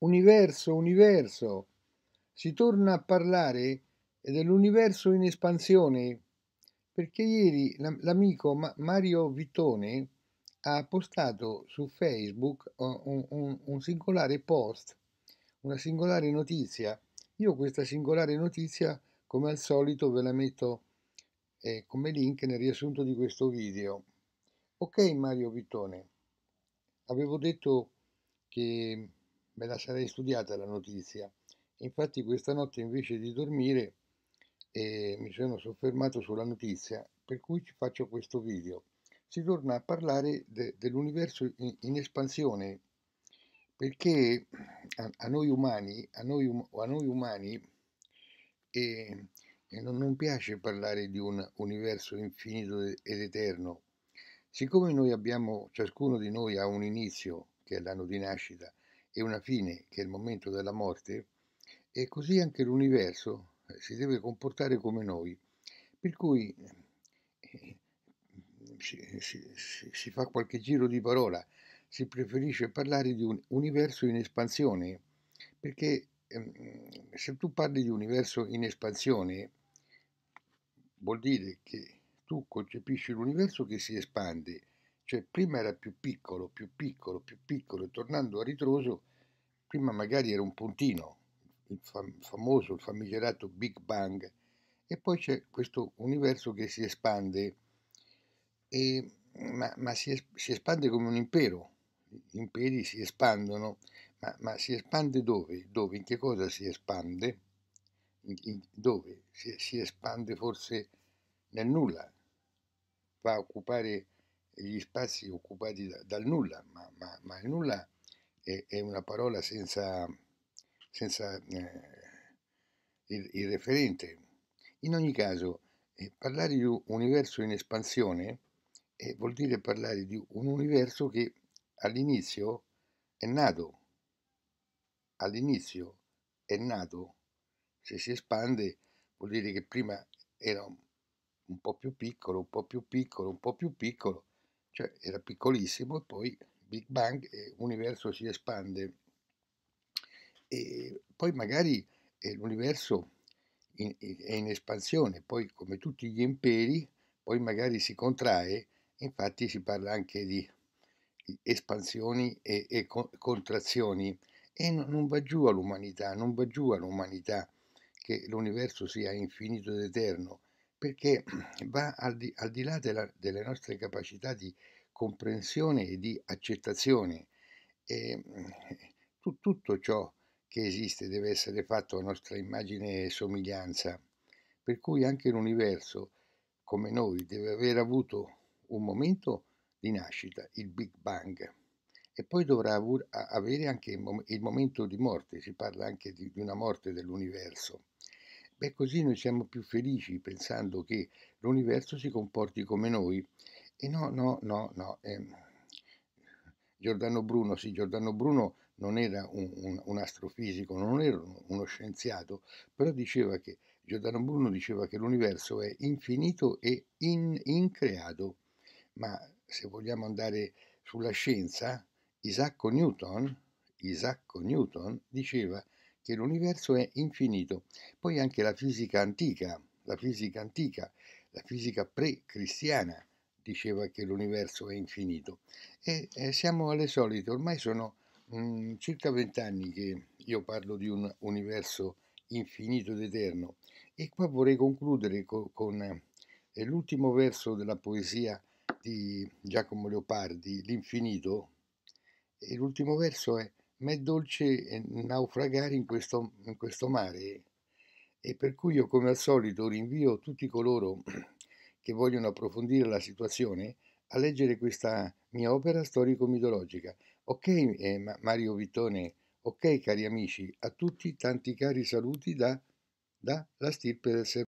Universo, universo. Si torna a parlare dell'universo in espansione perché ieri l'amico Mario Vittone ha postato su Facebook un, un, un singolare post, una singolare notizia. Io questa singolare notizia, come al solito, ve la metto eh, come link nel riassunto di questo video. Ok Mario Vittone, avevo detto che me la sarei studiata la notizia. Infatti questa notte invece di dormire eh, mi sono soffermato sulla notizia, per cui ci faccio questo video. Si torna a parlare de, dell'universo in, in, espansione, perché a, a, noi umani, a noi, um, a noi umani eh, eh, non, non piace parlare di un universo infinito ed eterno. Siccome noi abbiamo, ciascuno di noi ha un inizio, che è l'anno di nascita, e una fine che è il momento della morte, e così anche l'universo eh, si deve comportare come noi. Per cui eh, si, si, si, fa qualche giro di parola, si preferisce parlare di un universo in espansione, perché eh, se tu parli di universo in espansione vuol dire che tu concepisci l'universo che si espande, cioè, prima era più piccolo, più piccolo, più piccolo, e tornando a ritroso, prima magari era un puntino, il fam- famoso, il famigerato Big Bang, e poi c'è questo universo che si espande, e, ma, ma si, es- si, espande come un impero, gli imperi si espandono, ma, ma si espande dove? Dove? In che cosa si espande? In, in, dove? Si, si espande forse nel nulla, va a occupare gli spazi occupati da, dal nulla, ma, ma, ma il nulla è, è, una parola senza, senza eh, il, il, referente. In ogni caso, eh, parlare di un universo in espansione eh, vuol dire parlare di un universo che all'inizio è nato, all'inizio è nato, se si espande vuol dire che prima era un po' più piccolo, un po' più piccolo, un po' più piccolo, cioè era piccolissimo e poi Big Bang e l'universo si espande. E poi magari eh, l'universo in, è in espansione, poi come tutti gli imperi, poi magari si contrae, infatti si parla anche di espansioni e, e contrazioni e non va giù all'umanità, non va giù all'umanità che l'universo sia infinito ed eterno, perché va al di, al di là della, delle nostre capacità di comprensione e di accettazione. E, mm, tu, tutto ciò che esiste deve essere fatto a nostra immagine e somiglianza, per cui anche l'universo, come noi, deve aver avuto un momento di nascita, il Big Bang, e poi dovrà avere anche il momento di morte, si parla anche di, una morte dell'universo. Beh, così noi siamo più felici pensando che l'universo si comporti come noi. E no, no, no, no. Eh, Giordano Bruno, sì, Giordano Bruno non era un, un, un, astrofisico, non era uno scienziato, però diceva che Giordano Bruno diceva che l'universo è infinito e in, increato. Ma se vogliamo andare sulla scienza, Isacco Newton, Isacco Newton diceva che che l'universo è infinito. Poi anche la fisica antica, la fisica antica, la fisica pre-cristiana diceva che l'universo è infinito. E eh, siamo alle solite, ormai sono mh, mm, circa vent'anni che io parlo di un universo infinito ed eterno. E qua vorrei concludere co- con eh, l'ultimo verso della poesia di Giacomo Leopardi, L'infinito. E l'ultimo verso è ma è dolce eh, naufragare in questo, in questo mare e per cui io come al solito rinvio tutti coloro che vogliono approfondire la situazione a leggere questa mia opera storico-mitologica. Ok eh, Mario Vittone, ok cari amici, a tutti tanti cari saluti da, da La Stirpe del Serpente.